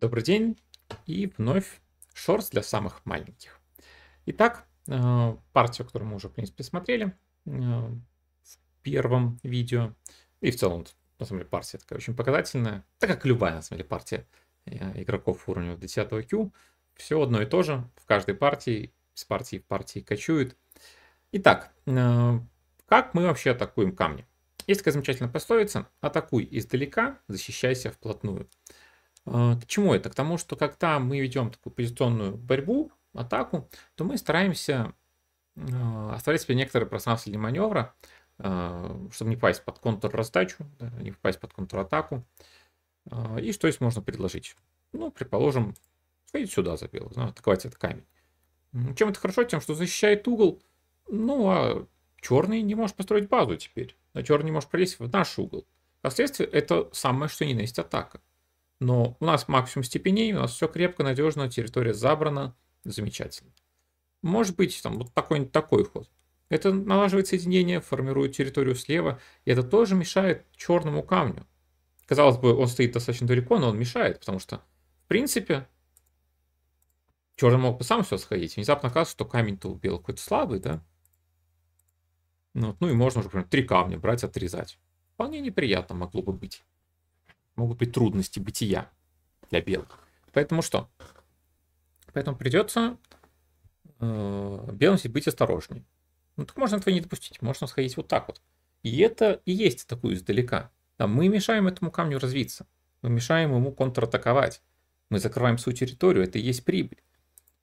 Добрый день и вновь шорс для самых маленьких. Итак, э, партию, которую мы уже, в принципе, смотрели э, в первом видео, и в целом, на самом деле, партия такая очень показательная, так как любая, на самом деле, партия э, игроков уровня 10 Q, все одно и то же, в каждой партии, с партии в партии кочует. Итак, как мы вообще атакуем камни? Есть такая замечательная пословица «Атакуй издалека, защищайся вплотную». А, к чему это? К тому, что когда мы ведем такую позиционную борьбу, атаку, то мы стараемся а, оставлять себе некоторое пространство для маневра, а, чтобы не попасть под контрраздачу, не попасть под контратаку. И что здесь можно предложить? Ну, предположим, сходить сюда за белый, ну, атаковать этот камень. Чем это хорошо? Тем, что защищает угол. Ну, а черный не может построить базу теперь. А черный не может пролезть в наш угол. А это самое что ни на есть атака. Но у нас максимум степеней, у нас все крепко, надежно, территория забрана, замечательно. Может быть, там вот такой такой ход. Это налаживает соединение, формирует территорию слева, и это тоже мешает черному камню. Казалось бы, он стоит достаточно далеко, но он мешает, потому что, в принципе, черный мог бы сам все сходить. Внезапно оказывается, что камень-то у белого какой-то слабый, да? Ну, ну и можно уже, например, три камня брать, отрезать. Вполне неприятно могло бы быть могут быть трудности бытия для белых, Поэтому что? Поэтому придется э, белым быть осторожнее. Ну так можно этого не допустить, можно сходить вот так вот. И это и есть такую издалека. Да, мы мешаем этому камню развиться, мы мешаем ему контратаковать, мы закрываем свою территорию, это и есть прибыль.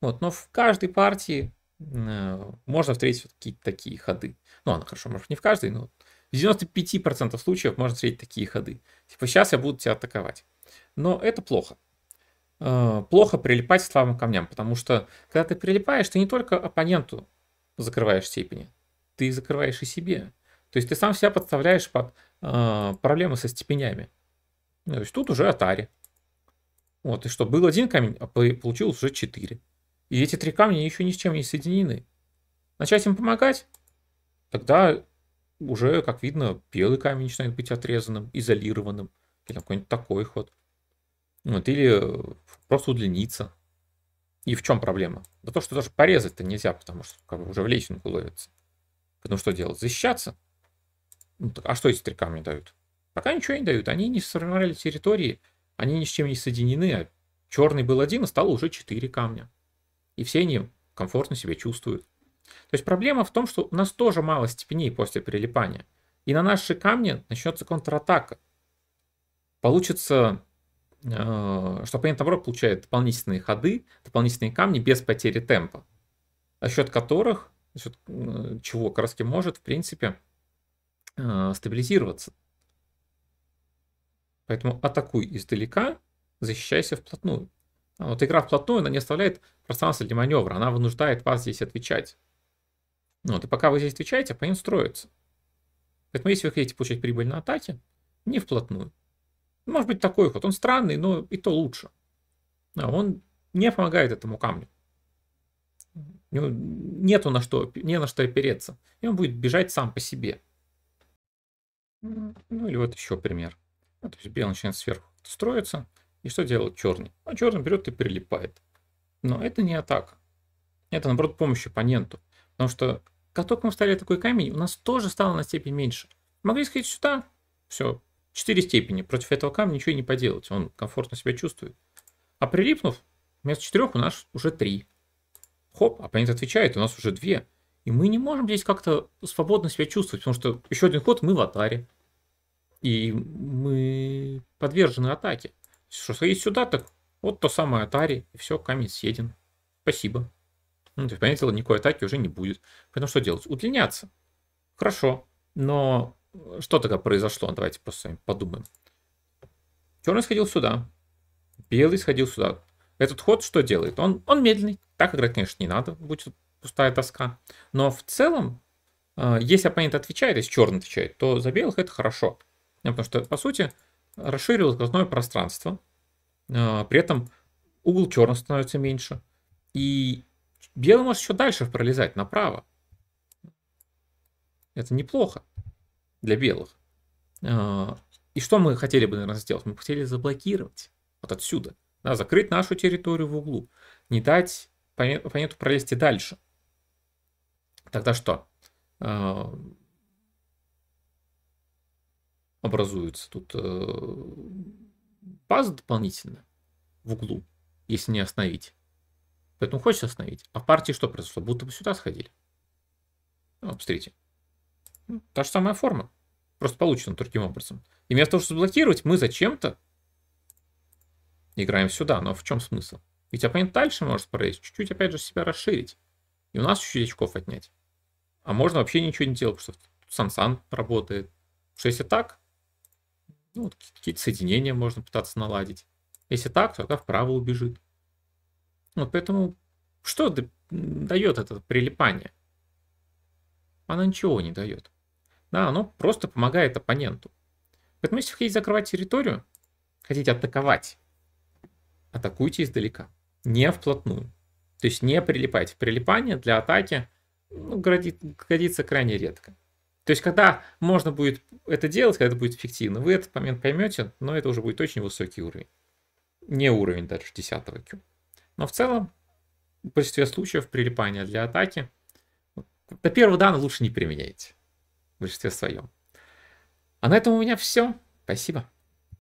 Вот, но в каждой партии э, можно встретить вот какие-то такие ходы. Ну, она хорошо, может, не в каждой, но в 95% случаев можно встретить такие ходы. Типа, сейчас я буду тебя атаковать. Но это плохо. Э, плохо прилипать к слабым камням, потому что, когда ты прилипаешь, ты не только оппоненту закрываешь степени, ты закрываешь и себе. То есть ты сам себя подставляешь под э, проблемы со степенями. Ну, то есть тут уже Атари. Вот, и что, был один камень, а получилось уже четыре. И эти три камня еще ни с чем не соединены. Начать им помогать, тогда уже, как видно, белый камень начинает быть отрезанным, изолированным, или какой-нибудь такой ход. Вот, или э, просто удлиниться. И в чем проблема? Да то, что даже порезать-то нельзя, потому что как бы, уже в лесенку ловится. Потому что делать? Защищаться? Ну, так, а что эти три камня дают? Пока ничего не дают. Они не сформировали территории, они ни с чем не соединены. А черный был один, а стало уже четыре камня. И все они комфортно себя чувствуют. То есть проблема в том, что у нас тоже мало степеней после прилипания. И на наши камни начнется контратака. Получится, э, что оппонент, наоборот, получает дополнительные ходы, дополнительные камни без потери темпа, за счет которых, за счет э, чего Краски может, в принципе, э, стабилизироваться. Поэтому атакуй издалека, защищайся вплотную. А вот игра вплотную, она не оставляет пространства для маневра, она вынуждает вас здесь отвечать. Ну, вот, и пока вы здесь отвечаете, по ним строится. Поэтому если вы хотите получать прибыль на атаке, не вплотную. Может быть такой ход, он странный, но и то лучше. Но а он не помогает этому камню. Нету на что, не на что опереться. И он будет бежать сам по себе. Ну или вот еще пример. Ну, то есть белый начинает сверху строиться. И что делает черный? А черный берет и прилипает. Но это не атака. Это, наоборот, помощь оппоненту. Потому что как только мы вставили такой камень, у нас тоже стало на степень меньше. Могли сходить сюда, все, 4 степени. Против этого камня ничего не поделать, он комфортно себя чувствует. А прилипнув, вместо 4 у нас уже 3. Хоп, оппонент отвечает, у нас уже 2. И мы не можем здесь как-то свободно себя чувствовать, потому что еще один ход мы в атаре. И мы подвержены атаке. Что сходить сюда, так вот то самое атаре, и все, камень съеден. Спасибо. Ну, то есть, понятное дело, никакой атаки уже не будет. Поэтому что делать? Удлиняться. Хорошо. Но э, что тогда произошло? Давайте просто с подумаем. Черный сходил сюда. Белый сходил сюда. Этот ход что делает? Он, он медленный. Так играть, конечно, не надо. Будет пустая тоска. Но в целом, э, если оппонент отвечает, если черный отвечает, то за белых это хорошо. Э, потому что, по сути, расширилось глазное пространство. При этом угол черного становится меньше. И белый может еще дальше пролезать направо. Это неплохо для белых. А, и что мы хотели бы, наверное, сделать? Мы хотели заблокировать вот отсюда. Да, закрыть нашу территорию в углу. Не дать оппоненту пролезть и дальше. Тогда что? А, образуется тут э, база дополнительно в углу, если не остановить. Поэтому хочется остановить. А в партии что произошло? Будто бы сюда сходили. Ну, посмотрите. Ну, та же самая форма. Просто получена другим образом. И вместо того, чтобы блокировать, мы зачем-то играем сюда. Но в чем смысл? Ведь оппонент дальше может пролезть, чуть-чуть опять же себя расширить. И у нас чуть-чуть очков отнять. А можно вообще ничего не делать, потому что тут Сансан работает. что если так, ну, вот какие-то соединения можно пытаться наладить. Если так, то тогда вправо убежит. Вот поэтому что дает это прилипание? Оно ничего не дает. Да, оно просто помогает оппоненту. Поэтому если вы хотите закрывать территорию, хотите атаковать, атакуйте издалека, не вплотную. То есть не прилипайте. Прилипание для атаки ну, градит, годится крайне редко. То есть, когда можно будет это делать, когда это будет эффективно, вы этот момент поймете, но это уже будет очень высокий уровень. Не уровень даже 10 Q. Но в целом, в большинстве случаев прилипание для атаки до первого дана лучше не применяйте. В большинстве своем. А на этом у меня все. Спасибо.